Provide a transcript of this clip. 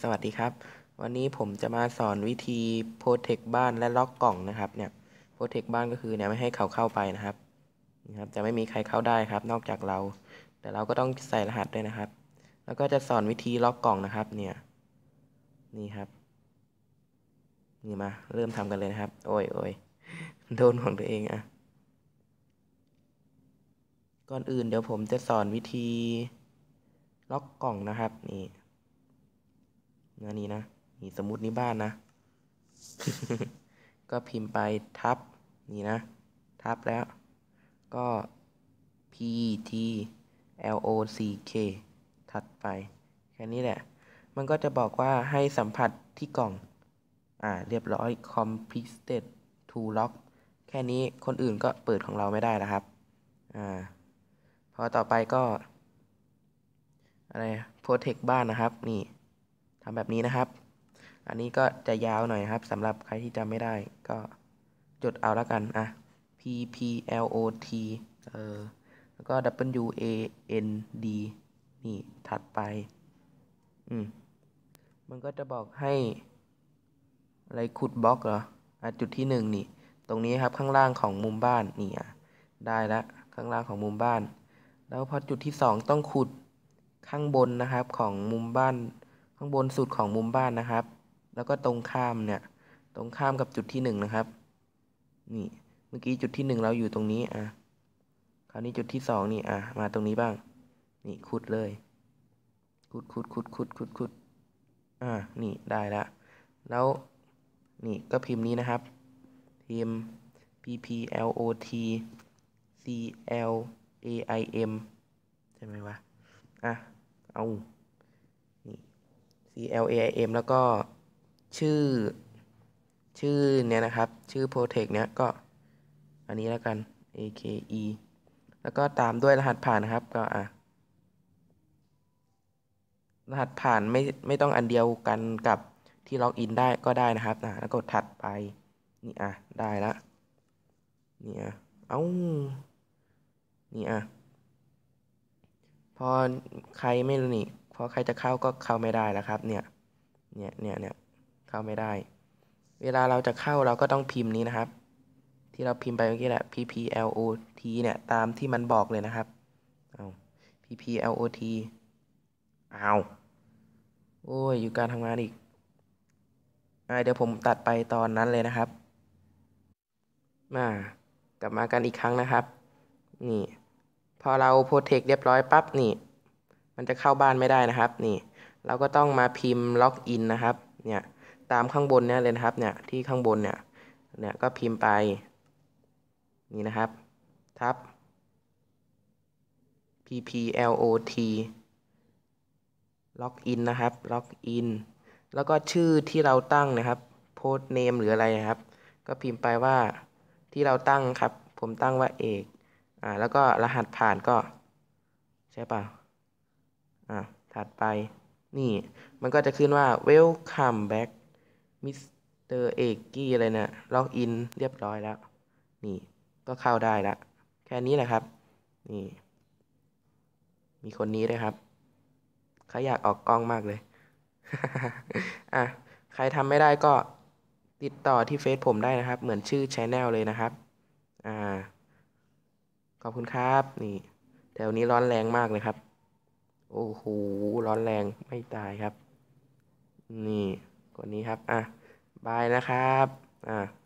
สวัสดีครับ วันนี้ผมจะมาสอนวิธีโปรเทคบ้านและล็อกกล่องนะครับ เนี่ยโปรเทคบ้านก็คือเนี่ยไม่ให้เขาเข้าไปนะครับนะครับ จะไม่มีใครเข้าได้ครับ นอกจากเรา แต่เราก็ต้องใส่รหัสด้วยนะครับ แล้วก็จะสอนวิธีล็อกกล่องนะครับเนี่ย นี่ครับนี่มาเริ่มทำกันเลยนะครับ โอ้ยโอ้ยโดนของตัวเองอะก่อนอื่นเดี๋ยวผมจะสอนวิธีล็อกกล่องนะครับ นี่เนื้อนี้นะนี่สมมตินี้บ้านนะ ก็พิมพ์ ไป ทับ นี่ นะ ทับ แล้ว ก็ p t l o c k ถัดไป แค่นี้ แหละ มันก็จะบอกว่าให้สัมผัสที่กล่อง อ่า เรียบร้อย completed to lock แค่นี้คนอื่นก็เปิดของเราไม่ได้นะครับ อ่า พอ ต่อไปก็ อะไร protect บ้านนะครับ นี่ทำแบบนี้นะครับ อันนี้ก็จะยาวหน่อยครับ สำหรับใครที่จำไม่ได้ ก็จดเอาแล้วกันอ่ะ p p l o t เออแล้วก็ w a n d นี่ถัดไป อืมมันก็จะบอกให้อะไรขุดบล็อกเหรออ่ะจุดที่หนึ่งนี่ ตรงนี้ครับข้างล่างของมุมบ้านนี่อ่ะได้แล้วข้างล่างของมุมบ้าน แล้วพอจุดที่สองต้องขุดข้างบนนะครับของมุมบ้านข้างบนสุดของมุมบ้านนะครับ แล้วก็ตรงข้ามเนี่ย ตรงข้ามกับจุดที่1นนะครับ นี่ เมื่อกี้จุดที่1เราอยู่ตรงนี้อ่ะ คราวนี้จุดที่2นี่อ่ะ มาตรงนี้บ้าง นี่ขุดเลย ขุดขุดขุดขุดขุดขุด อ่า นี่ได้ละ แล้ว นี่ ก็พิมพ์นี้นะครับ พิมพ์ pplot cl aim ใช่ไหมวะ อ่ะ เอา CLAIM แล้วก็ชื่อชื่อเนี่ยนะครับชื่อ Protect เนี่ยก็อันนี้แล้วกัน AKE แล้วก็ตามด้วยรหัสผ่านนะครับก็อ่ะรหัสผ่านไม่ไม่ต้องอันเดียวกันกับที่ล็อกอินได้ก็ได้นะครับนะแล้วกดถัดไปนี่อ่ะได้แล้วนี่อ่ะเอา้านี่อ่ะพอใครไม่รู้นี่พอใครจะเข้าก็เข้าไม่ได้แล้วครับ เนี่ย เนี่ยเนี่ยเนี่ยเข้าไม่ได้ เวลาเราจะเข้าเราก็ต้องพิมพ์นี้นะครับที่เราพิมพ์ไปเมื่อกี้แหละ pplot เนี่ยตามที่มันบอกเลยนะครับเอา pplot เอาโอ้ยอยู่การทำงานอีกอเดี๋ยวผมตัดไปตอนนั้นเลยนะครับ มากลับมากันอีกครั้งนะครับ นี่ พอเราโปรเทคเรียบร้อยปั๊บนี่มันจะเข้าบ้านไม่ได้นะครับนี่เราก็ต้องมาพิมพ์ล็อกอินนะครับเนี่ยตามข้างบนเนี่ยเลยนะครับเนี่ยที่ข้างบนเนี่ย เนี่ย ก็พิมพ์ไปนี่นะครับทับ pplot ล็อกอินนะครับล็อกอินแล้วก็ชื่อที่เราตั้งนะครับโพสเนมหรืออะไรนะครับ ก็พิมพ์ไปว่าที่เราตั้งครับผมตั้งว่าเอกอ่าแล้วก็รหัสผ่านก็ใช่ป่ะอ่ะ ถัดไป นี่ มันก็จะขึ้นว่า welcome back Mr. Eggy อะไรนะล็อกอินเรียบร้อยแล้ว นี่ ก็เข้าได้ละ แค่นี้แหละครับ นี่ มีคนนี้ด้วยครับเขาอยากออกกล้องมากเลย อ่ะ ใครทำไม่ได้ก็ติดต่อที่เฟซผมได้นะครับ เหมือนชื่อชแนลเลยนะครับ อ่า ขอบคุณครับ นี่ แถวนี้ร้อนแรงมากเลยครับโอ้โห ร้อนแรง ไม่ตายครับ นี่ คนนี้ครับ อ่ะ บายนะครับ อ่ะ